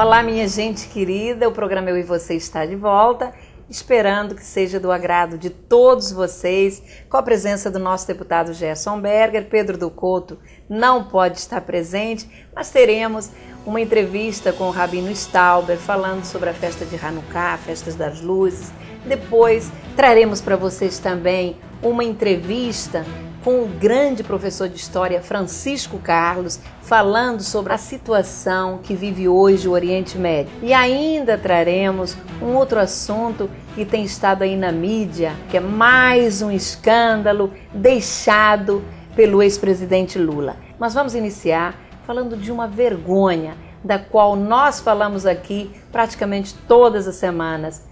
Olá, minha gente querida, o programa Eu e Você está de volta, esperando que seja do agrado de todos vocês, com a presença do nosso deputado Gerson Berger. Pedro do Couto não pode estar presente, mas teremos uma entrevista com o Rabino Stauber, falando sobre a festa de Hanukkah, Festas das Luzes. Depois traremos para vocês também uma entrevista com o grande professor de história Francisco Carlos, falando sobre a situação que vive hoje o Oriente Médio. E ainda traremos um outro assunto que tem estado aí na mídia, que é mais um escândalo deixado pelo ex-presidente Lula. Mas vamos iniciar falando de uma vergonha da qual nós falamos aqui praticamente todas as semanas,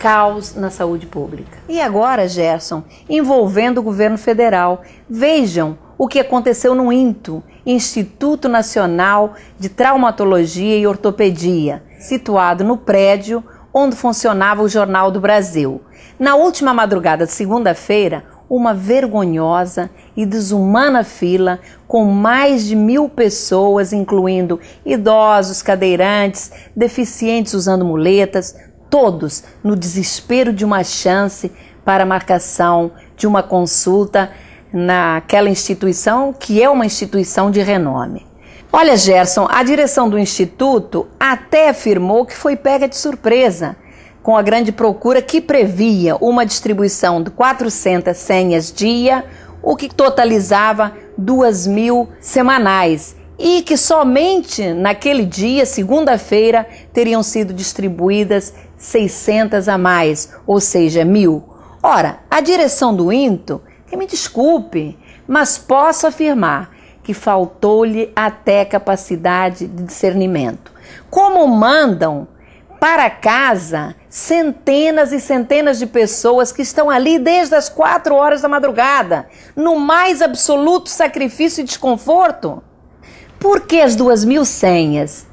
caos na saúde pública. E agora, Gerson, envolvendo o governo federal, vejam o que aconteceu no INTO, Instituto Nacional de Traumatologia e Ortopedia, situado no prédio onde funcionava o Jornal do Brasil. Na última madrugada de segunda-feira, uma vergonhosa e desumana fila com mais de mil pessoas, incluindo idosos, cadeirantes, deficientes usando muletas, todos no desespero de uma chance para marcação de uma consulta naquela instituição que é uma instituição de renome. Olha, Gerson, a direção do instituto até afirmou que foi pega de surpresa com a grande procura que previa uma distribuição de 400 senhas dia, o que totalizava 2 mil semanais e que somente naquele dia, segunda-feira, teriam sido distribuídas 600 a mais, ou seja, mil. Ora, a direção do INTO, que me desculpe, mas posso afirmar que faltou-lhe até capacidade de discernimento. Como mandam para casa centenas e centenas de pessoas que estão ali desde as quatro horas da madrugada, no mais absoluto sacrifício e desconforto? Por que as duas mil senhas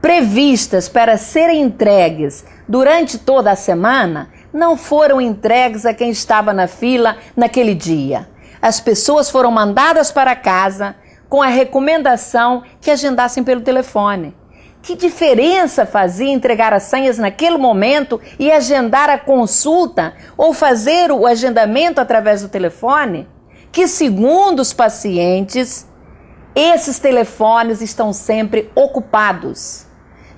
previstas para serem entregues durante toda a semana não foram entregues a quem estava na fila naquele dia. As pessoas foram mandadas para casa com a recomendação que agendassem pelo telefone. Que diferença fazia entregar as senhas naquele momento e agendar a consulta ou fazer o agendamento através do telefone? Que, segundo os pacientes, esses telefones estão sempre ocupados.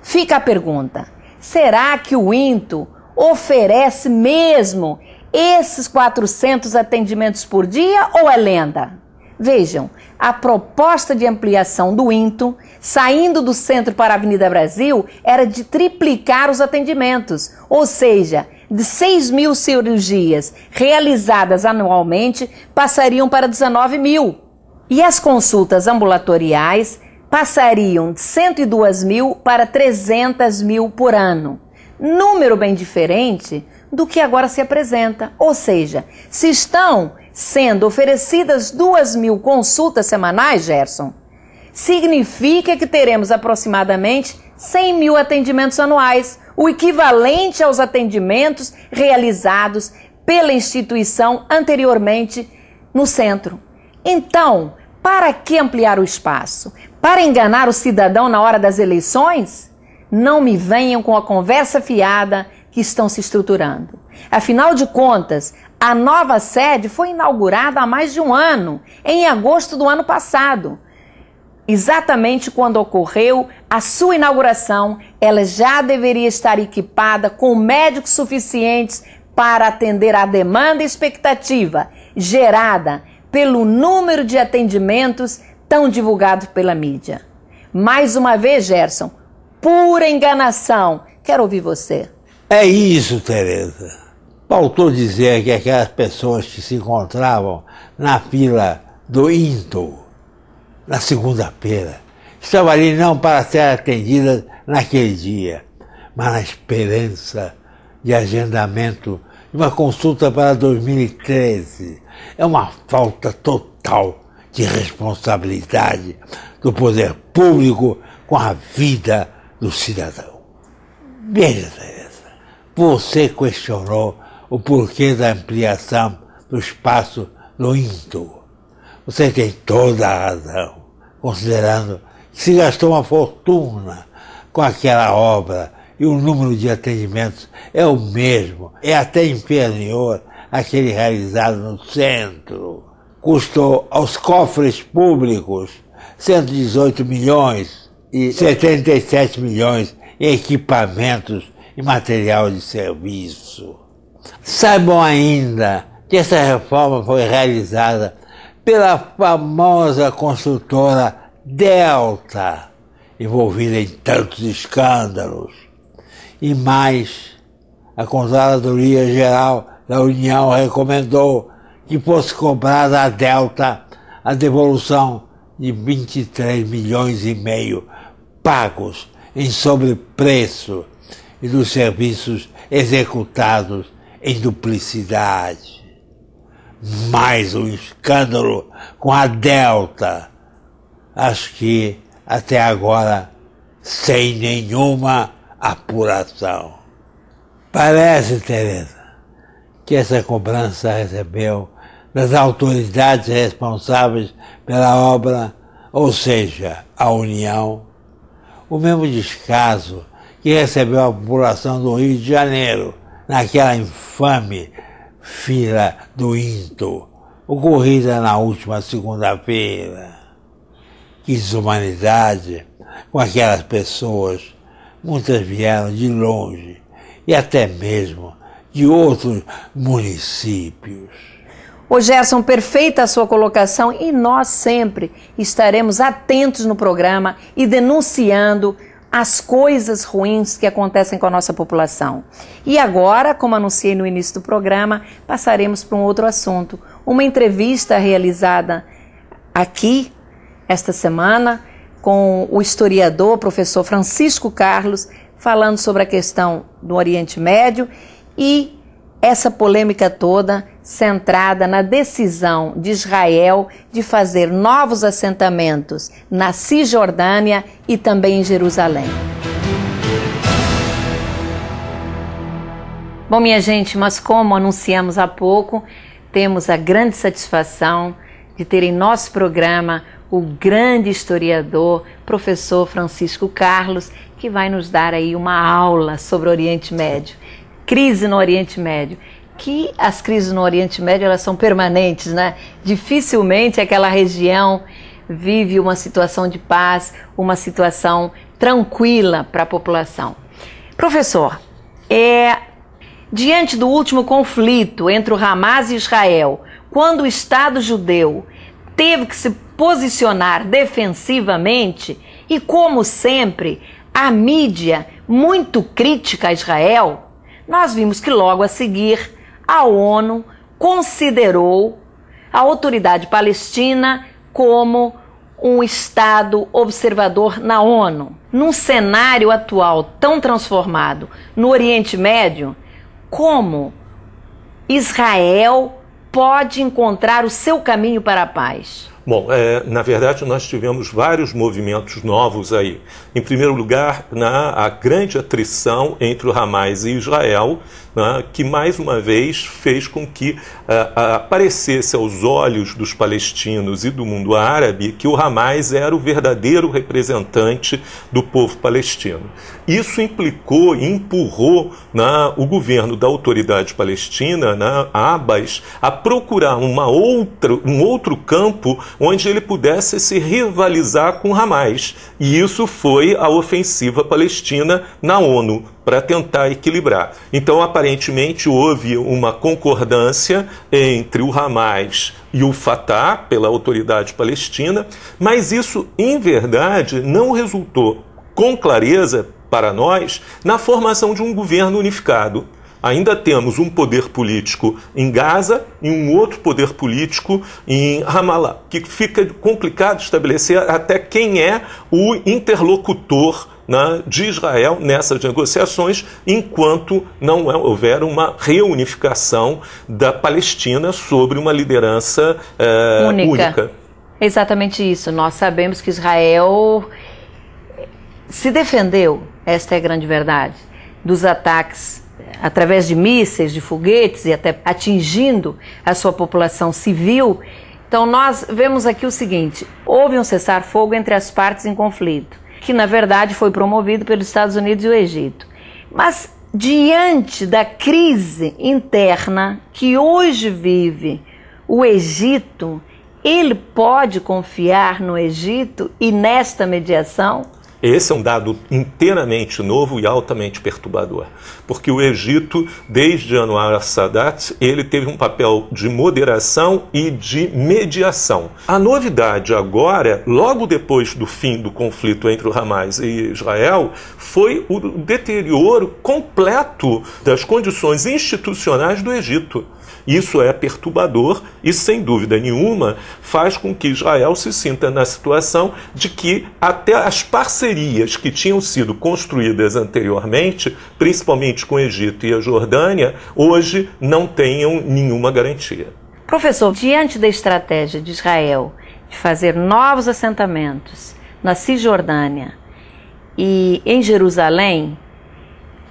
Fica a pergunta: Será que o INTO oferece mesmo esses 400 atendimentos por dia ou é lenda? Vejam, a proposta de ampliação do INTO, saindo do centro para a Avenida Brasil, era de triplicar os atendimentos, ou seja, de 6 mil cirurgias realizadas anualmente, passariam para 19 mil. E as consultas ambulatoriais passariam de 102 mil para 300 mil por ano. Número bem diferente do que agora se apresenta. Ou seja, se estão sendo oferecidas 2 mil consultas semanais, Gerson, significa que teremos aproximadamente 100 mil atendimentos anuais, o equivalente aos atendimentos realizados pela instituição anteriormente no centro. Então, para que ampliar o espaço? para enganar o cidadão na hora das eleições? Não me venham com a conversa fiada que estão se estruturando. Afinal de contas, a nova sede foi inaugurada há mais de um ano, em agosto do ano passado. Exatamente quando ocorreu a sua inauguração, ela já deveria estar equipada com médicos suficientes para atender à demanda e expectativa gerada pelo número de atendimentos tão divulgado pela mídia. Mais uma vez, Gerson, pura enganação. Quero ouvir você. É isso, Tereza. Faltou dizer que aquelas pessoas que se encontravam na fila do INTO na segunda-feira estavam ali não para ser atendidas naquele dia, mas na esperança de agendamento de uma consulta para 2013. É uma falta total de responsabilidade do poder público com a vida do cidadão. Veja, Teresa, você questionou o porquê da ampliação do espaço no INTO. Você tem toda a razão, considerando que se gastou uma fortuna com aquela obra e o número de atendimentos é o mesmo, é até inferior àquele realizado no centro custou aos cofres públicos 118 milhões e 77 milhões em equipamentos e material de serviço. Saibam ainda que essa reforma foi realizada pela famosa construtora Delta, envolvida em tantos escândalos. E mais, a Controladoria Geral da União recomendou e fosse cobrada a Delta a devolução de 23 milhões e meio pagos em sobrepreço e dos serviços executados em duplicidade. Mais um escândalo com a Delta. Acho que até agora sem nenhuma apuração. Parece, Teresa, que essa cobrança recebeu das autoridades responsáveis pela obra, ou seja, a União. O mesmo descaso que recebeu a população do Rio de Janeiro naquela infame fila do Into, ocorrida na última segunda-feira. Que desumanidade com aquelas pessoas, muitas vieram de longe e até mesmo de outros municípios. Ô Gerson, perfeita a sua colocação e nós sempre estaremos atentos no programa e denunciando as coisas ruins que acontecem com a nossa população. E agora, como anunciei no início do programa, passaremos para um outro assunto. Uma entrevista realizada aqui esta semana com o historiador professor Francisco Carlos falando sobre a questão do Oriente Médio e essa polêmica toda centrada na decisão de Israel de fazer novos assentamentos na Cisjordânia e também em Jerusalém. Bom, minha gente, mas como anunciamos há pouco, temos a grande satisfação de ter em nosso programa o grande historiador, professor Francisco Carlos, que vai nos dar aí uma aula sobre o Oriente Médio crise no Oriente Médio que as crises no Oriente Médio elas são permanentes, né? Dificilmente aquela região vive uma situação de paz, uma situação tranquila para a população. Professor, é, diante do último conflito entre o Hamas e Israel, quando o Estado judeu teve que se posicionar defensivamente e, como sempre, a mídia muito crítica a Israel nós vimos que logo a seguir a ONU considerou a autoridade palestina como um Estado observador na ONU. Num cenário atual tão transformado no Oriente Médio, como Israel pode encontrar o seu caminho para a paz? Bom, é, na verdade nós tivemos vários movimentos novos aí. Em primeiro lugar, na, a grande atrição entre o Hamas e Israel, né, que mais uma vez fez com que é, aparecesse aos olhos dos palestinos e do mundo árabe que o Hamas era o verdadeiro representante do povo palestino. Isso implicou e empurrou né, o governo da autoridade palestina, né, Abbas, a procurar uma outra, um outro campo onde ele pudesse se rivalizar com Hamas. E isso foi a ofensiva palestina na ONU, para tentar equilibrar. Então, aparentemente, houve uma concordância entre o Hamas e o Fatah, pela autoridade palestina, mas isso, em verdade, não resultou com clareza para nós na formação de um governo unificado ainda temos um poder político em Gaza e um outro poder político em Ramallah, que fica complicado estabelecer até quem é o interlocutor né, de Israel nessas negociações, enquanto não é, houver uma reunificação da Palestina sobre uma liderança é, única. única. Exatamente isso. Nós sabemos que Israel se defendeu, esta é a grande verdade, dos ataques através de mísseis, de foguetes e até atingindo a sua população civil. Então, nós vemos aqui o seguinte: houve um cessar-fogo entre as partes em conflito, que na verdade foi promovido pelos Estados Unidos e o Egito. Mas, diante da crise interna que hoje vive o Egito, ele pode confiar no Egito e nesta mediação? Esse é um dado inteiramente novo e altamente perturbador, porque o Egito, desde Anwar al-Sadat, ele teve um papel de moderação e de mediação. A novidade agora, logo depois do fim do conflito entre o Hamas e Israel, foi o deterioro completo das condições institucionais do Egito. Isso é perturbador e, sem dúvida nenhuma, faz com que Israel se sinta na situação de que até as parcerias que tinham sido construídas anteriormente, principalmente com o Egito e a Jordânia, hoje não tenham nenhuma garantia. Professor, diante da estratégia de Israel de fazer novos assentamentos na Cisjordânia e em Jerusalém,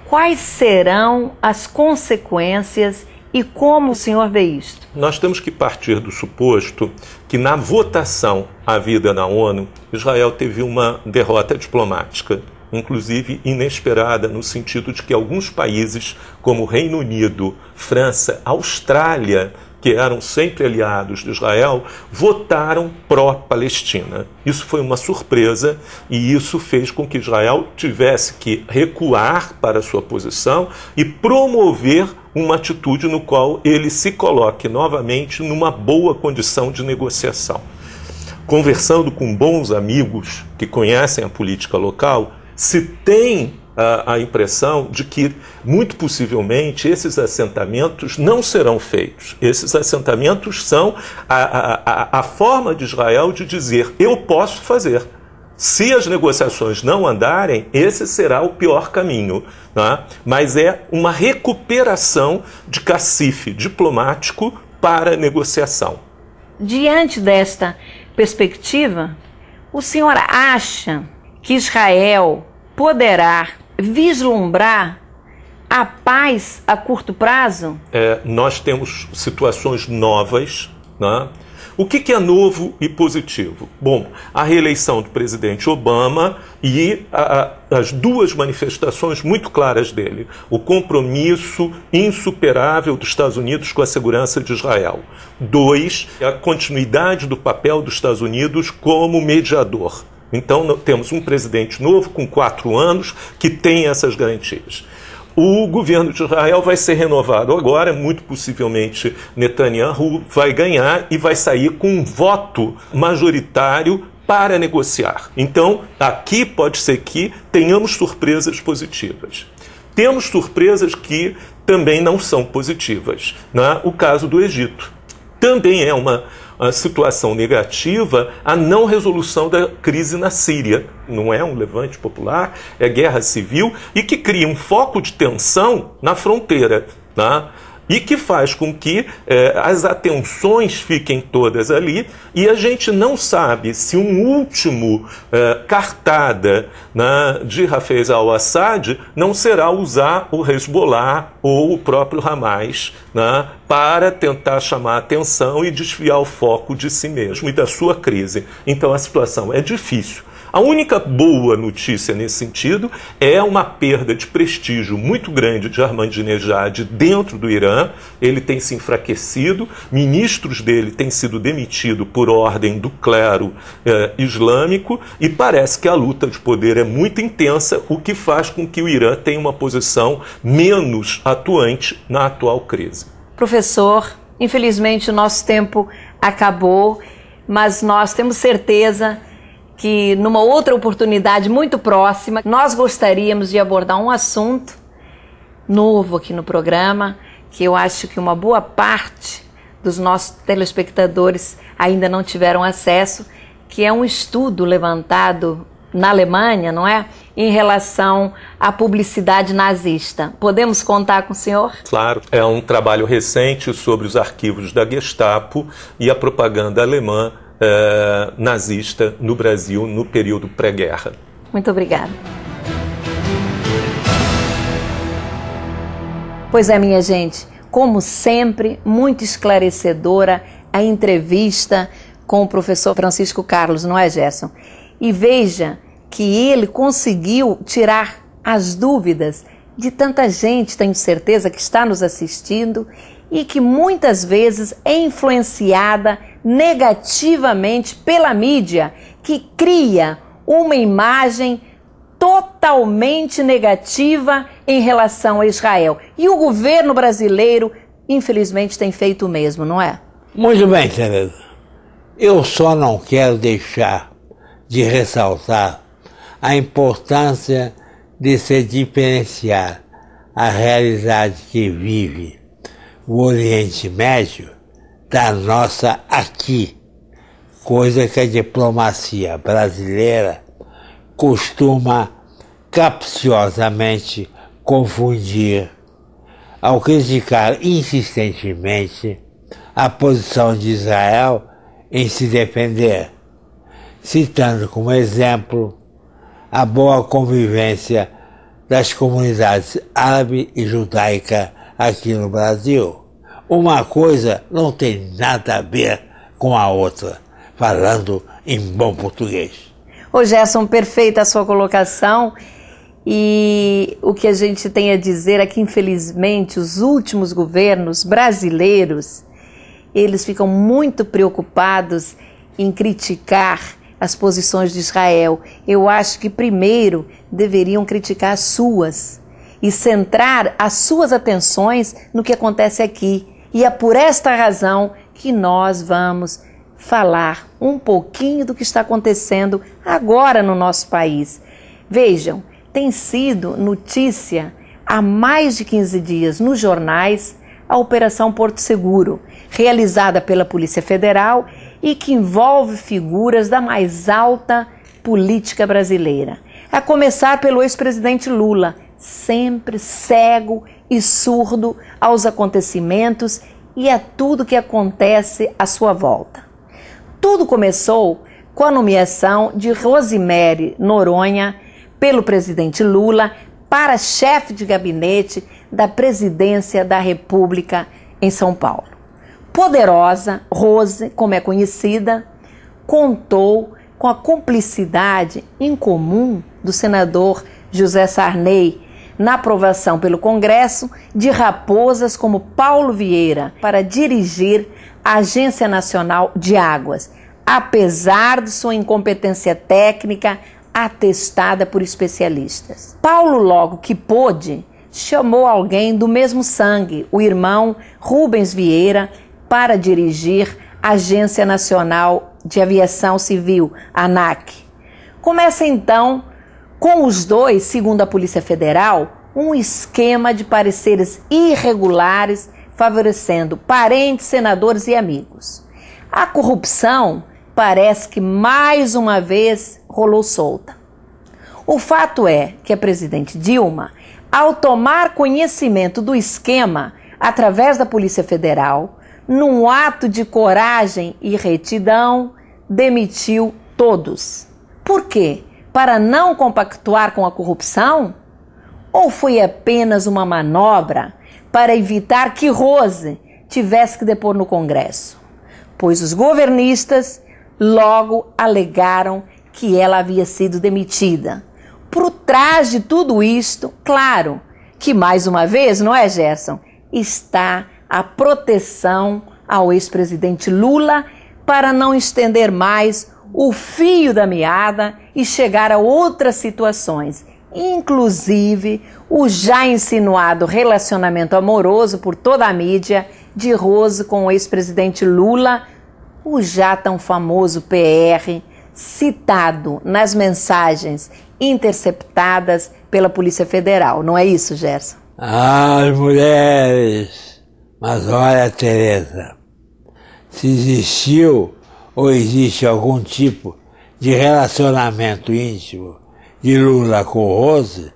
quais serão as consequências e como o senhor vê isto? Nós temos que partir do suposto que na votação à vida na ONU, Israel teve uma derrota diplomática, inclusive inesperada, no sentido de que alguns países, como Reino Unido, França, Austrália, que eram sempre aliados de Israel, votaram pró-Palestina. Isso foi uma surpresa e isso fez com que Israel tivesse que recuar para sua posição e promover uma atitude no qual ele se coloque novamente numa boa condição de negociação. Conversando com bons amigos que conhecem a política local, se tem a, a impressão de que, muito possivelmente, esses assentamentos não serão feitos. Esses assentamentos são a, a, a forma de Israel de dizer: eu posso fazer se as negociações não andarem, esse será o pior caminho. Né? Mas é uma recuperação de cacife diplomático para negociação. Diante desta perspectiva, o senhor acha que Israel poderá vislumbrar a paz a curto prazo? É, nós temos situações novas. Né? O que, que é novo e positivo? Bom, a reeleição do presidente Obama e a, as duas manifestações muito claras dele: o compromisso insuperável dos Estados Unidos com a segurança de Israel. Dois, a continuidade do papel dos Estados Unidos como mediador. Então, temos um presidente novo, com quatro anos, que tem essas garantias o governo de Israel vai ser renovado agora, muito possivelmente Netanyahu vai ganhar e vai sair com um voto majoritário para negociar. Então, aqui pode ser que tenhamos surpresas positivas. Temos surpresas que também não são positivas. Né? O caso do Egito também é uma a situação negativa a não resolução da crise na Síria. Não é um levante popular, é guerra civil e que cria um foco de tensão na fronteira. Tá? e que faz com que eh, as atenções fiquem todas ali e a gente não sabe se um último eh, cartada né, de Hafez al-Assad não será usar o Hezbollah ou o próprio Hamas né, para tentar chamar atenção e desviar o foco de si mesmo e da sua crise. Então a situação é difícil. A única boa notícia nesse sentido é uma perda de prestígio muito grande de Ahmadinejad dentro do Irã. Ele tem se enfraquecido, ministros dele têm sido demitidos por ordem do clero eh, islâmico e parece que a luta de poder é muito intensa, o que faz com que o Irã tenha uma posição menos atuante na atual crise. Professor, infelizmente o nosso tempo acabou, mas nós temos certeza que numa outra oportunidade muito próxima, nós gostaríamos de abordar um assunto novo aqui no programa, que eu acho que uma boa parte dos nossos telespectadores ainda não tiveram acesso, que é um estudo levantado na Alemanha, não é? Em relação à publicidade nazista. Podemos contar com o senhor? Claro, é um trabalho recente sobre os arquivos da Gestapo e a propaganda alemã uh, nazista no Brasil no período pré-guerra. Muito obrigada. Pois é, minha gente, como sempre, muito esclarecedora a entrevista com o professor Francisco Carlos, não é, Gerson? E veja que ele conseguiu tirar as dúvidas de tanta gente, tenho certeza, que está nos assistindo e que muitas vezes é influenciada negativamente pela mídia, que cria uma imagem totalmente negativa em relação a Israel. E o governo brasileiro, infelizmente, tem feito o mesmo, não é? Muito bem, Tereza. Eu só não quero deixar de ressaltar a importância de se diferenciar a realidade que vive o Oriente Médio da nossa aqui, coisa que a diplomacia brasileira costuma capciosamente confundir ao criticar insistentemente a posição de Israel em se defender, citando como exemplo a boa convivência das comunidades árabe e judaica aqui no Brasil. Uma coisa não tem nada a ver com a outra, falando em bom português. Ô Gerson, perfeita a sua colocação. E o que a gente tem a dizer é que, infelizmente, os últimos governos brasileiros, eles ficam muito preocupados em criticar as posições de Israel. Eu acho que primeiro deveriam criticar as suas e centrar as suas atenções no que acontece aqui. E é por esta razão que nós vamos falar um pouquinho do que está acontecendo agora no nosso país. Vejam, tem sido notícia há mais de 15 dias nos jornais a Operação Porto Seguro, realizada pela Polícia Federal e que envolve figuras da mais alta política brasileira. A começar pelo ex-presidente Lula, sempre cego e surdo aos acontecimentos e a tudo que acontece à sua volta. Tudo começou com a nomeação de Rosemary Noronha pelo presidente Lula para chefe de gabinete da presidência da República em São Paulo. Poderosa, Rose, como é conhecida, contou com a cumplicidade incomum do senador José Sarney, na aprovação pelo Congresso de raposas como Paulo Vieira para dirigir a Agência Nacional de Águas, apesar de sua incompetência técnica atestada por especialistas. Paulo, logo que pôde, chamou alguém do mesmo sangue, o irmão Rubens Vieira, para dirigir a Agência Nacional de Aviação Civil, ANAC. Começa então com os dois, segundo a Polícia Federal, um esquema de pareceres irregulares favorecendo parentes, senadores e amigos. A corrupção parece que mais uma vez rolou solta. O fato é que a presidente Dilma, ao tomar conhecimento do esquema através da Polícia Federal, num ato de coragem e retidão, demitiu todos. Por quê? para não compactuar com a corrupção? Ou foi apenas uma manobra para evitar que Rose tivesse que depor no Congresso? Pois os governistas logo alegaram que ela havia sido demitida. Por trás de tudo isto, claro, que mais uma vez, não é, Gerson? Está a proteção ao ex-presidente Lula para não estender mais o fio da meada e chegar a outras situações, inclusive o já insinuado relacionamento amoroso por toda a mídia de Rose com o ex-presidente Lula, o já tão famoso PR, citado nas mensagens interceptadas pela Polícia Federal. Não é isso, Gerson? As mulheres! Mas olha, Tereza, se existiu ou existe algum tipo de relacionamento íntimo de Lula com Rose,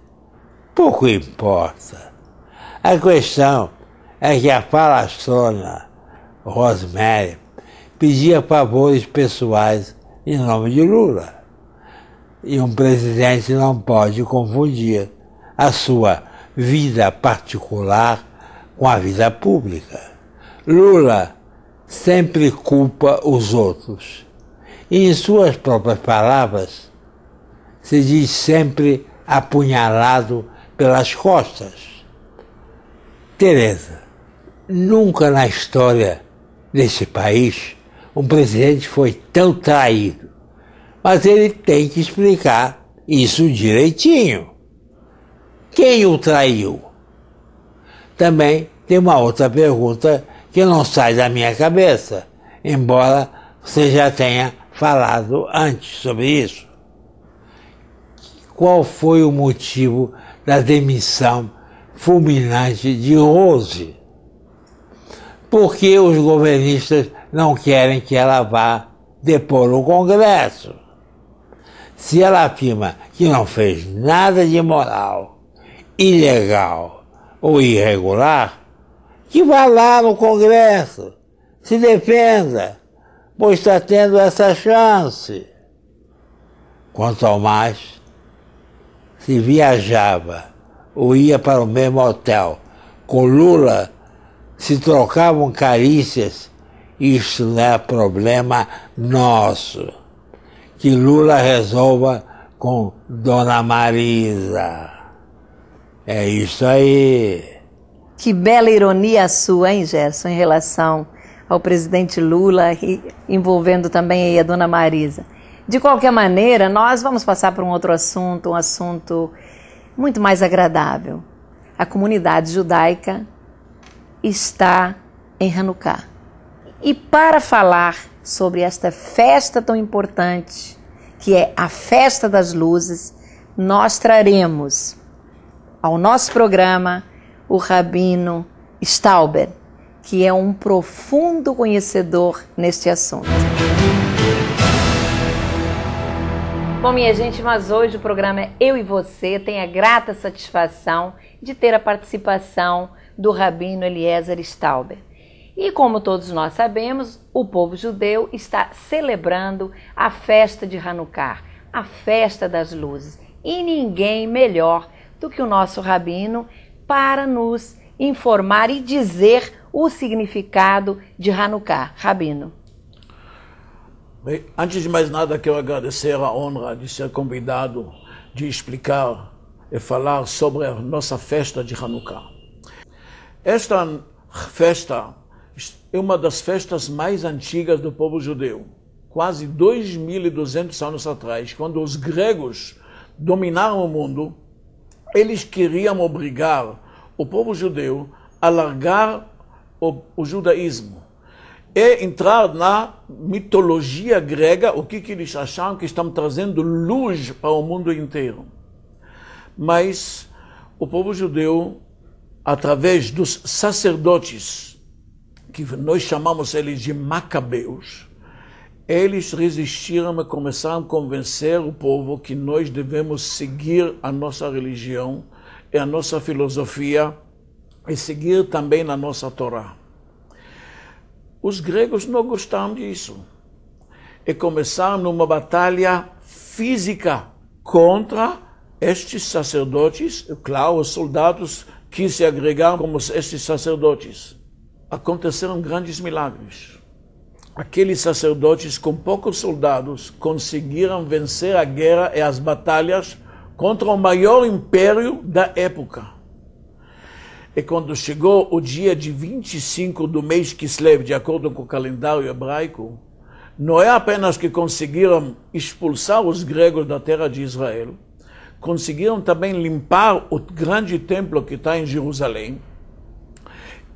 pouco importa. A questão é que a palastrona Rosemary pedia favores pessoais em nome de Lula. E um presidente não pode confundir a sua vida particular com a vida pública. Lula sempre culpa os outros. E em suas próprias palavras, se diz sempre apunhalado pelas costas. Teresa, nunca na história desse país um presidente foi tão traído. Mas ele tem que explicar isso direitinho. Quem o traiu? Também tem uma outra pergunta que não sai da minha cabeça, embora você já tenha falado antes sobre isso. Qual foi o motivo da demissão fulminante de Rose? Porque os governistas não querem que ela vá depor o Congresso. Se ela afirma que não fez nada de moral, ilegal ou irregular, que vá lá no Congresso, se defenda, pois está tendo essa chance. Quanto ao mais, se viajava ou ia para o mesmo hotel com Lula, se trocavam carícias, isso não é problema nosso. Que Lula resolva com Dona Marisa. É isso aí. Que bela ironia sua, hein, Gerson, em relação ao presidente Lula e envolvendo também a dona Marisa. De qualquer maneira, nós vamos passar para um outro assunto, um assunto muito mais agradável. A comunidade judaica está em Hanukkah. E para falar sobre esta festa tão importante, que é a Festa das Luzes, nós traremos ao nosso programa o rabino Stauber, que é um profundo conhecedor neste assunto. Bom, minha gente, mas hoje o programa é Eu e Você. Tem a grata satisfação de ter a participação do rabino Eliezer Stauber. E como todos nós sabemos, o povo judeu está celebrando a festa de Hanukkah, a festa das luzes. E ninguém melhor do que o nosso rabino para nos informar e dizer o significado de Hanukkah. Rabino. Bem, antes de mais nada, quero agradecer a honra de ser convidado de explicar e falar sobre a nossa festa de Hanukkah. Esta festa é uma das festas mais antigas do povo judeu, quase 2.200 anos atrás, quando os gregos dominaram o mundo eles queriam obrigar o povo judeu a largar o, o judaísmo e entrar na mitologia grega, o que, que eles acham que estão trazendo luz para o mundo inteiro. Mas o povo judeu, através dos sacerdotes, que nós chamamos eles de macabeus, eles resistiram e começaram a convencer o povo que nós devemos seguir a nossa religião e a nossa filosofia e seguir também a nossa Torá. Os gregos não gostaram disso e começaram uma batalha física contra estes sacerdotes. Claro, os soldados que se agregaram como estes sacerdotes. Aconteceram grandes milagres aqueles sacerdotes com poucos soldados conseguiram vencer a guerra e as batalhas contra o maior império da época. E quando chegou o dia de 25 do mês Kislev, de acordo com o calendário hebraico, não é apenas que conseguiram expulsar os gregos da terra de Israel, conseguiram também limpar o grande templo que está em Jerusalém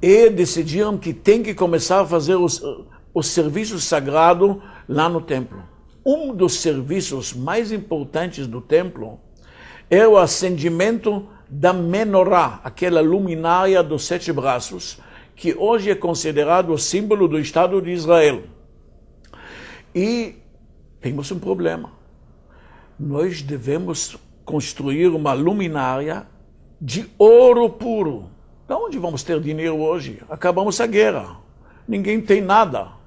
e decidiram que tem que começar a fazer os o serviço sagrado lá no templo. Um dos serviços mais importantes do templo é o acendimento da menorá, aquela luminária dos sete braços, que hoje é considerado o símbolo do Estado de Israel. E temos um problema. Nós devemos construir uma luminária de ouro puro. De onde vamos ter dinheiro hoje? Acabamos a guerra. Ninguém tem nada.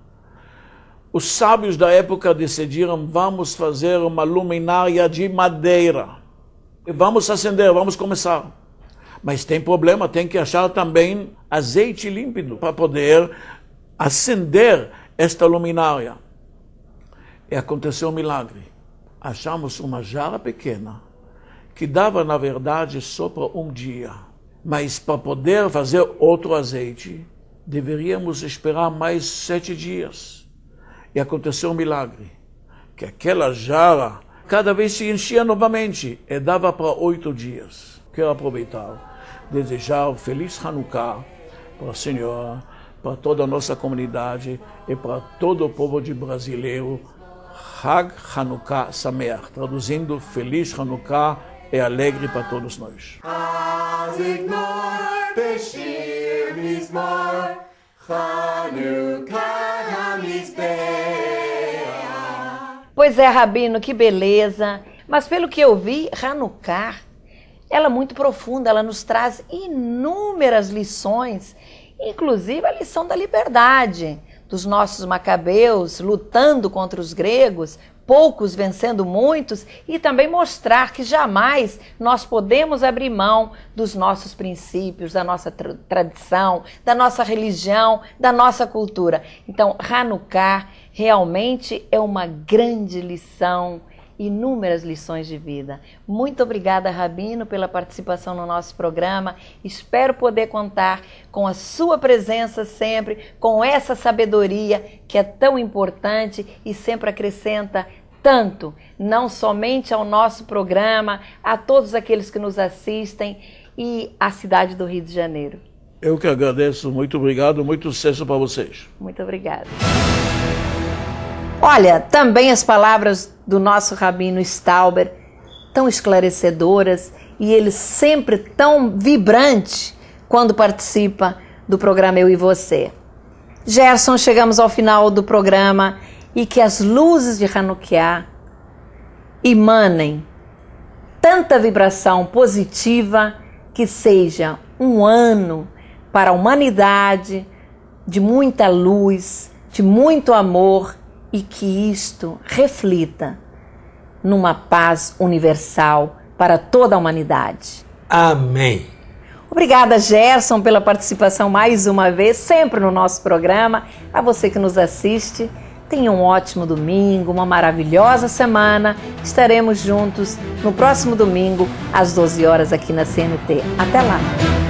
Os sábios da época decidiram: vamos fazer uma luminária de madeira. E vamos acender, vamos começar. Mas tem problema, tem que achar também azeite límpido para poder acender esta luminária. E aconteceu um milagre. Achamos uma jarra pequena, que dava, na verdade, só para um dia. Mas para poder fazer outro azeite, deveríamos esperar mais sete dias e aconteceu um milagre, que aquela jarra cada vez se enchia novamente e dava para oito dias. Quero aproveitar, desejar um feliz Hanukkah para a senhora, para toda a nossa comunidade e para todo o povo de brasileiro. Hag Hanukkah Sameach, traduzindo Feliz Hanukkah é alegre para todos nós. Hanukkah Pois é, Rabino, que beleza. Mas pelo que eu vi, Hanukkah, ela é muito profunda, ela nos traz inúmeras lições, inclusive a lição da liberdade dos nossos macabeus lutando contra os gregos, poucos vencendo muitos e também mostrar que jamais nós podemos abrir mão dos nossos princípios, da nossa tra tradição, da nossa religião, da nossa cultura. Então, Hanukkah realmente é uma grande lição inúmeras lições de vida. Muito obrigada, Rabino, pela participação no nosso programa. Espero poder contar com a sua presença sempre, com essa sabedoria que é tão importante e sempre acrescenta tanto, não somente ao nosso programa, a todos aqueles que nos assistem e à cidade do Rio de Janeiro. Eu que agradeço, muito obrigado, muito sucesso para vocês. Muito obrigada. Olha, também as palavras do nosso rabino Stauber, tão esclarecedoras e ele sempre tão vibrante quando participa do programa Eu e Você. Gerson, chegamos ao final do programa e que as luzes de Hanukkah emanem tanta vibração positiva que seja um ano para a humanidade de muita luz, de muito amor e que isto reflita numa paz universal para toda a humanidade. Amém. Obrigada, Gerson, pela participação mais uma vez, sempre no nosso programa. A você que nos assiste, tenha um ótimo domingo, uma maravilhosa semana. Estaremos juntos no próximo domingo, às 12 horas, aqui na CNT. Até lá!